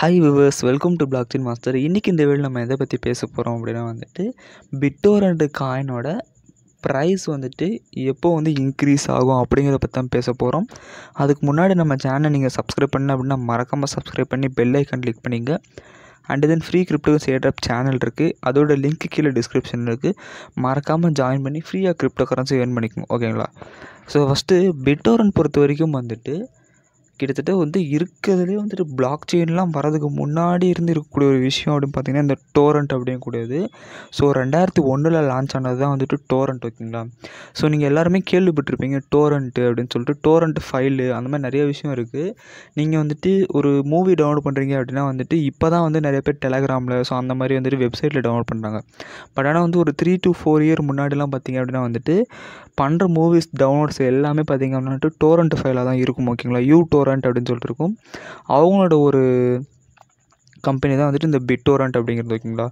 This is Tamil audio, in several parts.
hi viewers welcome to Chin Master இன்றைக்கி இந்த வேலை நம்ம எதை பற்றி பேச போகிறோம் அப்படின்னா வந்துட்டு பிட்டோரண்ட் காயினோட ப்ரைஸ் வந்துட்டு எப்போ வந்து இன்க்ரீஸ் ஆகும் அப்படிங்கிறத பற்றி தான் பேச போகிறோம் அதுக்கு முன்னாடி நம்ம சேனலை நீங்கள் சப்ஸ்கிரைப் பண்ண அப்படின்னா மறக்காமல் சப்ஸ்கிரைப் பண்ணி பெல் ஐக்கன் கிளிக் பண்ணிங்க அண்ட் தென் ஃப்ரீ கிரிப்டோ சேட்ரப் சேனல் இருக்குது அதோட லிங்க் கீழே டிஸ்கிரிப்ஷன் இருக்குது மறக்காமல் ஜாயின் பண்ணி ஃப்ரீயாக கிரிப்டோ கரன்சி ஏர்ன் பண்ணிக்கோங்க ஓகேங்களா ஸோ ஃபஸ்ட்டு பிட்டோரன் பொறுத்த வரைக்கும் வந்துட்டு கிட்டத்தட்ட வந்து இருக்கிறதுலே வந்துட்டு பிளாக் செயின்லாம் வரதுக்கு முன்னாடி இருந்து இருக்கக்கூடிய ஒரு விஷயம் அப்படின்னு பார்த்திங்கன்னா இந்த டோரண்ட் அப்படிங்கக்கூடியது ஸோ ரெண்டாயிரத்தி ஒன்றில் லான்ச் ஆனது தான் வந்துட்டு டோரண்ட் ஓகேங்களா ஸோ நீங்கள் எல்லாருமே கேள்விப்பட்டிருப்பீங்க டோரண்ட்டு அப்படின்னு சொல்லிட்டு டோரண்ட் ஃபைலு அந்த மாதிரி நிறைய விஷயம் இருக்குது நீங்கள் வந்துட்டு ஒரு மூவி டவுன்லோட் பண்ணுறீங்க அப்படின்னா வந்துட்டு இப்போ தான் வந்து நிறைய பேர் டெலகிராமில் ஸோ அந்த மாதிரி வந்துட்டு வெப்சைட்டில் டவுன்லோட் பண்ணுறாங்க பட் ஆனால் வந்து ஒரு த்ரீ டு ஃபோர் இயர் முன்னாடிலாம் பார்த்திங்க அப்படின்னா வந்துட்டு பண்ணுற மூவிஸ் டவுன்லோட்ஸ் எல்லாமே பார்த்திங்க அப்படின்னா டோரண்ட் ஃபைலாக தான் இருக்கும் ஓகேங்களா யூ டோர் டோரண்ட் அப்படின்னு சொல்லிட்டு இருக்கும் அவங்களோட ஒரு கம்பெனி தான் வந்துட்டு இந்த பிட்டோரண்ட் அப்படிங்கிறது ஓகேங்களா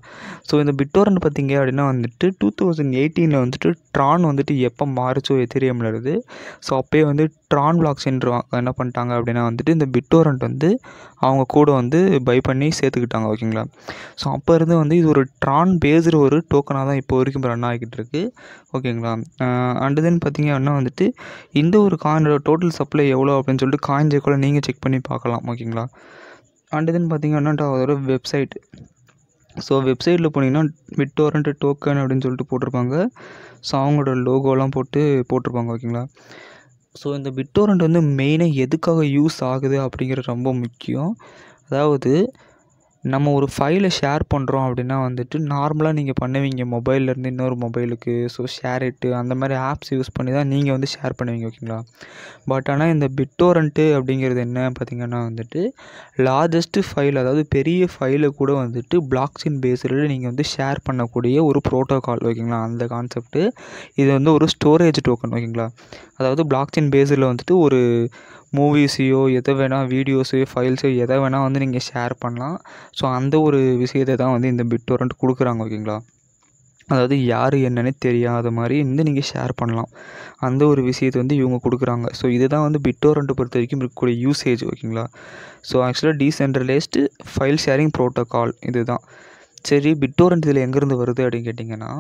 ஸோ இந்த பிட்டோரண்ட் பார்த்திங்க அப்படின்னா வந்துட்டு டூ தௌசண்ட் எயிட்டீனில் வந்துட்டு ட்ரான் வந்துட்டு எப்போ மாறிச்சோ எத்திரியமில் வருது ஸோ அப்போயே வந்து ட்ரான் பிளாக்ஸ் என்ன பண்ணிட்டாங்க அப்படின்னா வந்துட்டு இந்த பிட்டோரண்ட் வந்து அவங்க கூட வந்து பை பண்ணி சேர்த்துக்கிட்டாங்க ஓகேங்களா ஸோ அப்போ இருந்து வந்து இது ஒரு ட்ரான் பேஸ்டு ஒரு டோக்கனாக தான் இப்போ வரைக்கும் ரன் ஆகிக்கிட்டு இருக்கு ஓகேங்களா அண்டு தென் பார்த்திங்க அப்படின்னா வந்துட்டு இந்த ஒரு காயினோட டோட்டல் சப்ளை எவ்வளோ அப்படின்னு சொல்லிட்டு காயின் கூட நீங்கள் செக் பண்ணி பார்க்கலாம் ஓகேங்களா அடுத்துன்னு பார்த்தீங்கன்னா அதோட வெப்சைட் ஸோ வெப்சைட்டில் போனீங்கன்னா விட்டோரண்ட் டோக்கன் அப்படின்னு சொல்லிட்டு போட்டிருப்பாங்க ஸோ அவங்களோட லோகோலாம் போட்டு போட்டிருப்பாங்க ஓகேங்களா ஸோ இந்த விட்டோரண்ட் வந்து மெயினாக எதுக்காக யூஸ் ஆகுது அப்படிங்கிறது ரொம்ப முக்கியம் அதாவது நம்ம ஒரு ஃபைலை ஷேர் பண்ணுறோம் அப்படின்னா வந்துட்டு நார்மலாக நீங்கள் பண்ணுவீங்க மொபைல்லேருந்து இன்னொரு மொபைலுக்கு ஸோ ஷேர் இட்டு அந்த மாதிரி ஆப்ஸ் யூஸ் பண்ணி தான் நீங்கள் வந்து ஷேர் பண்ணுவீங்க ஓகேங்களா பட் ஆனால் இந்த பிட்டோரண்ட்டு அப்படிங்கிறது என்ன பார்த்திங்கன்னா வந்துட்டு லார்ஜஸ்ட்டு ஃபைல் அதாவது பெரிய ஃபைலை கூட வந்துட்டு பிளாக்சின் பேஸில் நீங்கள் வந்து ஷேர் பண்ணக்கூடிய ஒரு ப்ரோட்டோகால் ஓகேங்களா அந்த கான்செப்ட்டு இது வந்து ஒரு ஸ்டோரேஜ் டோக்கன் ஓகேங்களா அதாவது பிளாக்சின் பேஸில் வந்துட்டு ஒரு மூவிஸையோ எதை வேணால் வீடியோஸு ஃபைல்ஸோ எதை வேணால் வந்து நீங்கள் ஷேர் பண்ணலாம் ஸோ அந்த ஒரு விஷயத்தை தான் வந்து இந்த பிட் கொடுக்குறாங்க ஓகேங்களா அதாவது யார் என்னன்னே தெரியாத மாதிரி வந்து நீங்கள் ஷேர் பண்ணலாம் அந்த ஒரு விஷயத்தை வந்து இவங்க கொடுக்குறாங்க ஸோ இதுதான் வந்து பிட்டோரண்ட்டை பொறுத்த வரைக்கும் இருக்கக்கூடிய யூசேஜ் ஓகேங்களா ஸோ ஆக்சுவலாக டீசென்ட்ரலைஸ்டு ஃபைல் ஷேரிங் ப்ரோட்டோக்கால் இதுதான் சரி பிட்டோரண்ட் இதில் எங்கேருந்து வருது அப்படின்னு கேட்டிங்கன்னா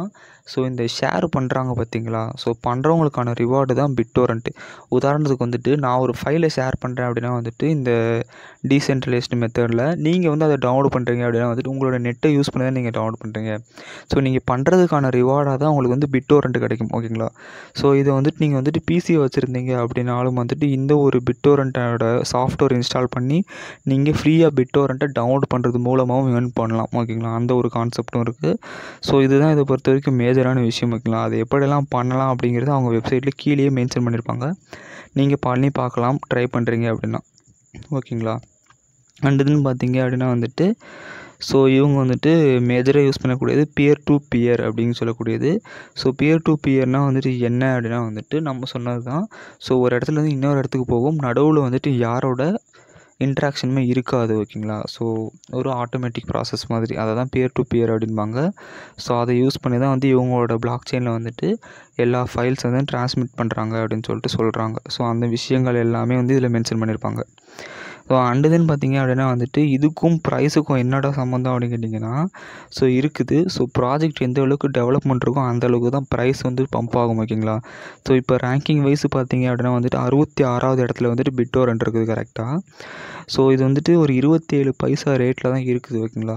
ஸோ இந்த ஷேர் பண்ணுறாங்க பார்த்தீங்களா ஸோ பண்ணுறவங்களுக்கான ரிவார்டு தான் பிட்டோரண்ட்டு உதாரணத்துக்கு வந்துட்டு நான் ஒரு ஃபைலை ஷேர் பண்ணுறேன் அப்படின்னா வந்துட்டு இந்த டீசென்ட்ரலைஸ்டு மெத்தடில் நீங்கள் வந்து அதை டவுன்லோட் பண்ணுறீங்க அப்படின்னா வந்துட்டு உங்களோட நெட்டை யூஸ் பண்ணி தான் நீங்கள் டவுன்லோட் பண்ணுறீங்க ஸோ நீங்கள் பண்ணுறதுக்கான ரிவார்டாக தான் உங்களுக்கு வந்து பிட்டோரண்ட் கிடைக்கும் ஓகேங்களா ஸோ இதை வந்துட்டு நீங்கள் வந்துட்டு பிசி வச்சுருந்தீங்க அப்படின்னாலும் வந்துட்டு இந்த ஒரு பிட்டோரண்ட்டோட சாஃப்ட்வேர் இன்ஸ்டால் பண்ணி நீங்கள் ஃப்ரீயாக பிட்டோரண்ட்டை டவுன்லோட் பண்ணுறது மூலமாகவும் ஏர்ன் பண்ணலாம் ஓகேங்களா அந்த ஒரு கான்செப்ட்டும் இருக்குது ஸோ இதுதான் இதை பொறுத்த வரைக்கும் மேஜரான விஷயம் ஓகேங்களா அதை எப்படிலாம் பண்ணலாம் அப்படிங்கிறது அவங்க வெப்சைட்டில் கீழேயே மென்ஷன் பண்ணியிருப்பாங்க நீங்கள் பண்ணி பார்க்கலாம் ட்ரை பண்ணுறீங்க அப்படின்னா ஓகேங்களா இதுன்னு பார்த்தீங்க அப்படின்னா வந்துட்டு ஸோ இவங்க வந்துட்டு மேஜராக யூஸ் பண்ணக்கூடியது பியர் டு பியர் அப்படின்னு சொல்லக்கூடியது ஸோ பியர் டு பியர்னால் வந்துட்டு என்ன அப்படின்னா வந்துட்டு நம்ம சொன்னது தான் ஸோ ஒரு இடத்துலேருந்து இன்னொரு இடத்துக்கு போகும் நடுவில் வந்துட்டு யாரோட இன்ட்ராக்ஷனுமே இருக்காது ஓகேங்களா ஸோ ஒரு ஆட்டோமேட்டிக் ப்ராசஸ் மாதிரி அதை தான் பியர் டு பியர் அப்படின்பாங்க ஸோ அதை யூஸ் பண்ணி தான் வந்து இவங்களோட பிளாக் செயினில் வந்துட்டு எல்லா ஃபைல்ஸ் வந்து டிரான்ஸ்மிட் பண்ணுறாங்க அப்படின்னு சொல்லிட்டு சொல்கிறாங்க ஸோ அந்த விஷயங்கள் எல்லாமே வந்து இதில் மென்ஷன் பண்ணியிருப்பாங்க ஸோ அண்டு தென் பார்த்தீங்க அப்படின்னா வந்துட்டு இதுக்கும் ப்ரைஸுக்கும் என்னடா சம்மந்தம் அப்படின்னு கேட்டிங்கன்னா ஸோ இருக்குது ஸோ ப்ராஜெக்ட் எந்த அளவுக்கு டெவலப்மெண்ட் இருக்கோ அந்த அளவுக்கு தான் ப்ரைஸ் வந்து பம்ப் ஆகும் ஓகேங்களா ஸோ இப்போ ரேங்கிங் வைஸ் பார்த்தீங்க அப்படின்னா வந்துட்டு அறுபத்தி ஆறாவது இடத்துல வந்துட்டு பிட்டோர் இருக்குது கரெக்டாக ஸோ இது வந்துட்டு ஒரு இருபத்தேழு பைசா ரேட்டில் தான் இருக்குது ஓகேங்களா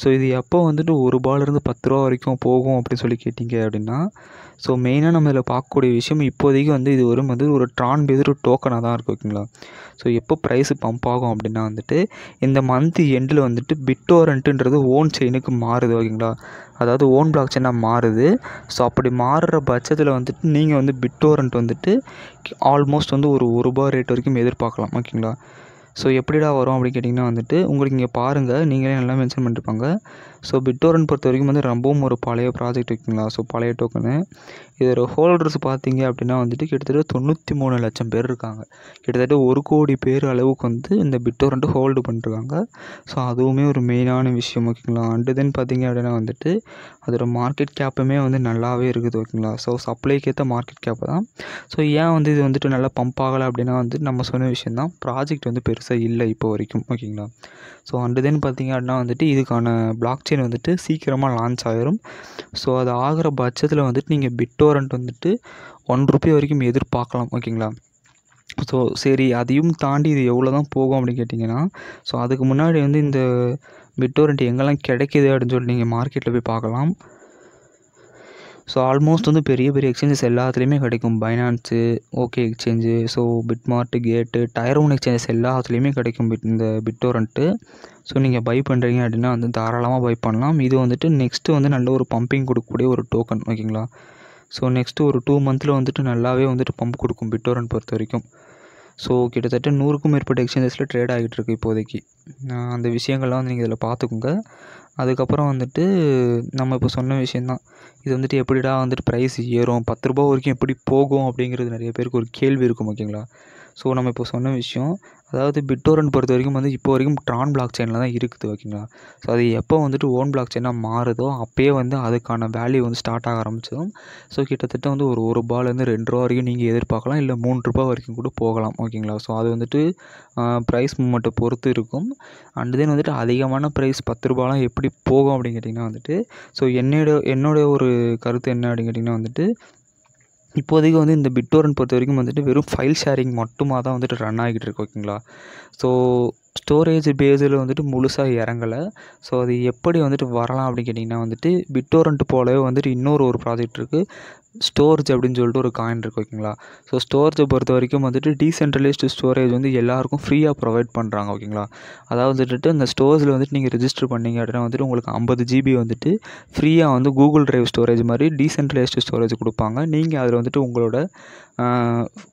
ஸோ இது எப்போ வந்துட்டு ஒரு ரூபாலேருந்து பத்து ரூபா வரைக்கும் போகும் அப்படின்னு சொல்லி கேட்டிங்க அப்படின்னா ஸோ மெயினாக நம்ம இதில் பார்க்கக்கூடிய விஷயம் இப்போதைக்கு வந்து இது வரும் வந்து ஒரு ட்ரான் பேஸ்டு டோக்கனாக தான் இருக்குது ஓகேங்களா ஸோ எப்போ ப்ரைஸ் பம்ப் ஆகும் அப்படின்னா வந்துட்டு இந்த மந்த் எண்டில் வந்துட்டு பிட்டோரண்ட்டுன்றது ஓன் செயினுக்கு மாறுது ஓகேங்களா அதாவது ஓன் பிளாக் செயினாக மாறுது ஸோ அப்படி மாறுற பட்சத்தில் வந்துட்டு நீங்கள் வந்து பிட்டோரண்ட் வந்துட்டு ஆல்மோஸ்ட் வந்து ஒரு ஒரு ரூபா ரேட் வரைக்கும் எதிர்பார்க்கலாம் ஓகேங்களா ஸோ எப்படிடா வரும் அப்படின்னு கேட்டிங்கன்னா வந்துட்டு உங்களுக்கு இங்கே பாருங்கள் நீங்களே நல்லா மென்ஷன் பண்ணிருப்பாங்க ஸோ பிட்டோரன் பொறுத்த வரைக்கும் வந்து ரொம்பவும் ஒரு பழைய ப்ராஜெக்ட் இருக்குங்களா ஸோ பழைய டோக்கனு இதோட ஹோல்டர்ஸ் பார்த்தீங்க அப்படின்னா வந்துட்டு கிட்டத்தட்ட தொண்ணூற்றி மூணு லட்சம் பேர் இருக்காங்க கிட்டத்தட்ட ஒரு கோடி பேர் அளவுக்கு வந்து இந்த பிட்டோரண்ட்டு ஹோல்டு பண்ணிருக்காங்க ஸோ அதுவுமே ஒரு மெயினான விஷயம் ஓகேங்களா அண்டு தென் பார்த்தீங்க அப்படின்னா வந்துட்டு அதோட மார்க்கெட் கேப்புமே வந்து நல்லாவே இருக்குது ஓகேங்களா ஸோ சப்ளைக்கு ஏற்ற மார்க்கெட் கேப்பு தான் ஸோ ஏன் வந்து இது வந்துட்டு நல்லா பம்ப் ஆகலை அப்படின்னா வந்து நம்ம சொன்ன விஷயம் தான் ப்ராஜெக்ட் வந்து பெருசாக இல்லை இப்போ வரைக்கும் ஓகேங்களா ஸோ அண்டு தென் பார்த்தீங்க அப்படின்னா வந்துட்டு இதுக்கான பிளாக் செயின் வந்துட்டு சீக்கிரமாக லான்ச் ஆகிரும் ஸோ அது ஆகிற பட்சத்தில் வந்துட்டு நீங்கள் பிட்டோரண்ட் வந்துட்டு ஒன் ருபி வரைக்கும் எதிர்பார்க்கலாம் ஓகேங்களா ஸோ சரி அதையும் தாண்டி இது எவ்வளோ தான் போகும் அப்படின்னு கேட்டிங்கன்னா ஸோ அதுக்கு முன்னாடி வந்து இந்த பிட்டோரண்ட் எங்கெல்லாம் கிடைக்கிது அப்படின்னு சொல்லி நீங்கள் மார்க்கெட்டில் போய் பார்க்கலாம் ஸோ ஆல்மோஸ்ட் வந்து பெரிய பெரிய எக்ஸ்சேஞ்சஸ் எல்லாத்துலேயுமே கிடைக்கும் Binance okay exchange so BitMart Gate tier one exchanges எல்லாத்துலேயுமே கிடைக்கும் பிட் இந்த பிட்டோரண்ட்டு ஸோ நீங்கள் பை பண்ணுறீங்க அப்படின்னா வந்து தாராளமாக பை பண்ணலாம் இது வந்துட்டு நெக்ஸ்ட்டு வந்து நல்ல ஒரு பம்பிங் கொடுக்கக்கூடிய ஒரு டோக்கன் ஓகேங்களா ஸோ நெக்ஸ்ட்டு ஒரு டூ மந்த்தில் வந்துட்டு நல்லாவே வந்துட்டு பம்ப் கொடுக்கும் பிட்டோரன் பொறுத்த வரைக்கும் ஸோ கிட்டத்தட்ட நூறுக்கும் மேற்பட்ட எக்ஸ்சேஞ்சஸில் ட்ரேட் ஆகிட்டு இருக்குது இப்போதைக்கு அந்த விஷயங்கள்லாம் வந்து நீங்கள் இதில் பார்த்துக்கோங்க அதுக்கப்புறம் வந்துட்டு நம்ம இப்போ சொன்ன விஷயந்தான் இது வந்துட்டு எப்படிடா வந்துட்டு ப்ரைஸ் ஏறும் பத்து ரூபா வரைக்கும் எப்படி போகும் அப்படிங்கிறது நிறைய பேருக்கு ஒரு கேள்வி இருக்கும் ஓகேங்களா ஸோ நம்ம இப்போ சொன்ன விஷயம் அதாவது பிட்டோரன் பொறுத்த வரைக்கும் வந்து இப்போ வரைக்கும் ட்ரான் பிளாக் செயினில் தான் இருக்குது ஓகேங்களா ஸோ அது எப்போ வந்துட்டு ஓன் பிளாக் செயினாக மாறுதோ அப்போயே வந்து அதுக்கான வேல்யூ வந்து ஸ்டார்ட் ஆக ஆரம்பிச்சதும் ஸோ கிட்டத்தட்ட வந்து ஒரு ஒரு ரூபாலேருந்து ரெண்டு ரூபா வரைக்கும் நீங்கள் எதிர்பார்க்கலாம் இல்லை மூணு ரூபா வரைக்கும் கூட போகலாம் ஓகேங்களா ஸோ அது வந்துட்டு ப்ரைஸ் மூமெண்ட்டை பொறுத்து இருக்கும் அண்ட் தென் வந்துட்டு அதிகமான ப்ரைஸ் பத்து ரூபாலாம் எப்படி போகும் அப்படின்னு கேட்டிங்கன்னா வந்துட்டு ஸோ என்னோட என்னோட ஒரு கருத்து என்ன அப்படின்னு கேட்டிங்கன்னா வந்துட்டு இப்போதைக்கு வந்து இந்த பிட்டோரன் பொறுத்த வரைக்கும் வந்துட்டு வெறும் ஃபைல் ஷேரிங் மட்டுமாக தான் வந்துட்டு ரன் ஆகிட்டு இருக்கு ஓகேங்களா ஸோ ஸ்டோரேஜ் பேஸில் வந்துட்டு முழுசாக இறங்கலை ஸோ அது எப்படி வந்துட்டு வரலாம் அப்படின்னு கேட்டிங்கன்னா வந்துட்டு பிட்டோரண்ட் போலவே வந்துட்டு இன்னொரு ஒரு ப்ராஜெக்ட் இருக்குது ஸ்டோரேஜ் அப்படின்னு சொல்லிட்டு ஒரு காயின் இருக்குது ஓகேங்களா ஸோ ஸ்டோரேஜை பொறுத்த வரைக்கும் வந்துட்டு டீசென்ட்ரலைஸ்டு ஸ்டோரேஜ் வந்து எல்லாருக்கும் ஃப்ரீயாக ப்ரொவைட் பண்ணுறாங்க ஓகேங்களா அதாவது வந்துட்டு இந்த ஸ்டோர்ஸில் வந்துட்டு நீங்கள் ரிஜிஸ்டர் பண்ணிங்க அப்படின்னா வந்துட்டு உங்களுக்கு ஐம்பது ஜிபி வந்துட்டு ஃப்ரீயாக வந்து கூகுள் ட்ரைவ் ஸ்டோரேஜ் மாதிரி டீசென்ட்ரலைஸ்டு ஸ்டோரேஜ் கொடுப்பாங்க நீங்கள் அதில் வந்துட்டு உங்களோட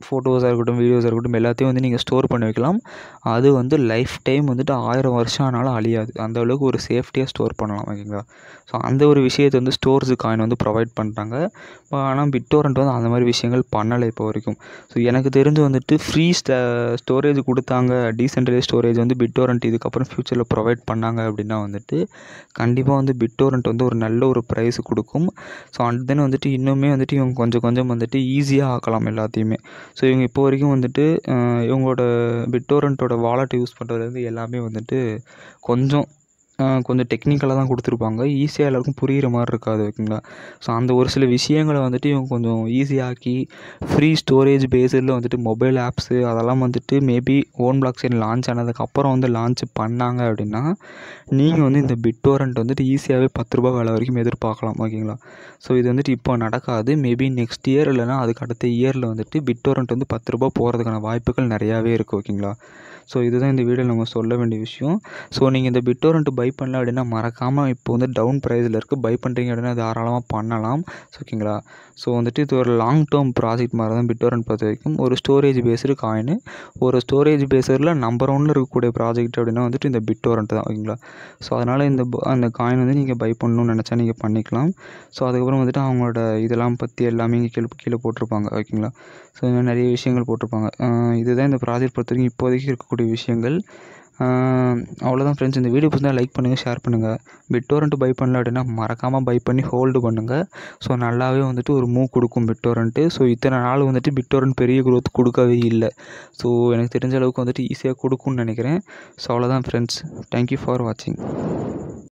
ஃபோட்டோஸாக இருக்கட்டும் வீடியோஸாக இருக்கட்டும் எல்லாத்தையும் வந்து நீங்கள் ஸ்டோர் பண்ணி வைக்கலாம் அது வந்து லைஃப் லைஃப் டைம் வந்துட்டு ஆயிரம் வருஷம் ஆனாலும் அழியாது அந்த அளவுக்கு ஒரு சேஃப்டியாக ஸ்டோர் பண்ணலாம் ஓகேங்களா ஸோ அந்த ஒரு விஷயத்தை வந்து ஸ்டோர்ஸு காயின் வந்து ப்ரொவைட் பண்ணுறாங்க ஆனால் பிட்டோரண்ட் வந்து அந்த மாதிரி விஷயங்கள் பண்ணலை இப்போ வரைக்கும் ஸோ எனக்கு தெரிஞ்சு வந்துட்டு ஃப்ரீ ஸ்டோரேஜ் கொடுத்தாங்க டீசென்ட்ரலைஸ் ஸ்டோரேஜ் வந்து பிட்டோரண்ட் இதுக்கப்புறம் ஃப்யூச்சரில் ப்ரொவைட் பண்ணாங்க அப்படின்னா வந்துட்டு கண்டிப்பாக வந்து பிட்டோரண்ட் வந்து ஒரு நல்ல ஒரு ப்ரைஸ் கொடுக்கும் ஸோ அண்ட் தென் வந்துட்டு இன்னுமே வந்துட்டு இவங்க கொஞ்சம் கொஞ்சம் வந்துட்டு ஈஸியாக ஆக்கலாம் எல்லாத்தையுமே ஸோ இவங்க இப்போ வரைக்கும் வந்துட்டு இவங்களோட பிட்டோரண்ட்டோட வாலெட் யூஸ் பண்ணுறது இருந்து எல்லாமே வந்துட்டு கொஞ்சம் கொஞ்சம் டெக்னிக்கலாக தான் கொடுத்துருப்பாங்க ஈஸியாக எல்லாருக்கும் புரிகிற மாதிரி இருக்காது ஓகேங்களா ஸோ அந்த ஒரு சில விஷயங்களை வந்துட்டு இவங்க கொஞ்சம் ஈஸியாக்கி ஃப்ரீ ஸ்டோரேஜ் பேஸில் வந்துட்டு மொபைல் ஆப்ஸு அதெல்லாம் வந்துட்டு maybe own blockchain launch ஆனதுக்கப்புறம் வந்து லான்ச் பண்ணாங்க அப்படின்னா நீங்கள் வந்து இந்த பிட்டோரண்ட் வந்துட்டு ஈஸியாகவே பத்து ரூபா வேலை வரைக்கும் எதிர்பார்க்கலாம் ஓகேங்களா ஸோ இது வந்துட்டு இப்போ நடக்காது மேபி நெக்ஸ்ட் இயர் இல்லைனா அதுக்கு அடுத்த இயரில் வந்துட்டு பிட்டோரண்ட் வந்து பத்து ரூபா போகிறதுக்கான வாய்ப்புகள் நிறையாவே இருக்குது ஓகேங்களா ஸோ இதுதான் இந்த வீடியோ நம்ம சொல்ல வேண்டிய விஷயம் ஸோ நீங்கள் இந்த பிட்டோரண்ட் பை பண்ணல அப்படின்னா மறக்காமல் இப்போ வந்து டவுன் ப்ரைஸில் இருக்குது பை பண்ணுறீங்க அப்படின்னா தாராளமாக பண்ணலாம் ஓகேங்களா ஸோ வந்துட்டு இது ஒரு லாங் டேர்ம் ப்ராஜெக்ட் மாதிரி தான் பிட்டோரண்ட் பொறுத்த வரைக்கும் ஒரு ஸ்டோரேஜ் பேஸ்டு காயின் ஒரு ஸ்டோரேஜ் பேஸரில் நம்பர் ஒன்னில் இருக்கக்கூடிய ப்ராஜெக்ட் அப்படின்னா வந்துட்டு இந்த பிட்டோரண்ட் தான் ஓகேங்களா ஸோ அதனால் இந்த அந்த காயின் வந்து நீங்கள் பை பண்ணணும்னு நினச்சா நீங்கள் பண்ணிக்கலாம் ஸோ அதுக்கப்புறம் வந்துட்டு அவங்களோட இதெல்லாம் பற்றி எல்லாமே இங்கே கீழே கீழே போட்டிருப்பாங்க ஓகேங்களா ஸோ நிறைய விஷயங்கள் போட்டிருப்பாங்க இதுதான் இந்த ப்ராஜெக்ட் பொறுத்த வரைக்கும் இப்போதைக்கு இருக்கக்கூடிய இருக்கக்கூடிய விஷயங்கள் அவ்வளோதான் ஃப்ரெண்ட்ஸ் இந்த வீடியோ பிடிச்சா லைக் பண்ணுங்கள் ஷேர் பண்ணுங்கள் பிட்டோரண்ட்டு பை பண்ணல அப்படின்னா மறக்காமல் பை பண்ணி ஹோல்டு பண்ணுங்கள் ஸோ நல்லாவே வந்துட்டு ஒரு மூவ் கொடுக்கும் பிட்டோரண்ட்டு ஸோ இத்தனை நாள் வந்துட்டு பிட்டோரண்ட் பெரிய குரோத் கொடுக்கவே இல்லை ஸோ எனக்கு தெரிஞ்ச அளவுக்கு வந்துட்டு ஈஸியாக கொடுக்கும்னு நினைக்கிறேன் ஸோ அவ்வளோதான் ஃப்ரெண்ட்ஸ் தேங்க்யூ ஃபார் வாட்சிங்